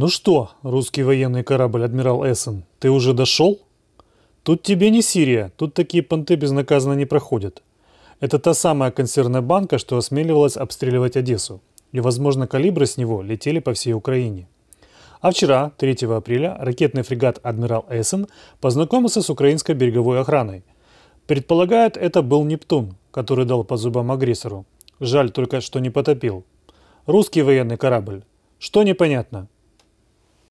«Ну что, русский военный корабль «Адмирал Эссен», ты уже дошел?» «Тут тебе не Сирия, тут такие понты безнаказанно не проходят. Это та самая консервная банка, что осмеливалась обстреливать Одессу, и, возможно, калибры с него летели по всей Украине». А вчера, 3 апреля, ракетный фрегат «Адмирал Эссен» познакомился с украинской береговой охраной. Предполагают, это был «Нептун», который дал по зубам агрессору. Жаль только, что не потопил. Русский военный корабль. Что непонятно?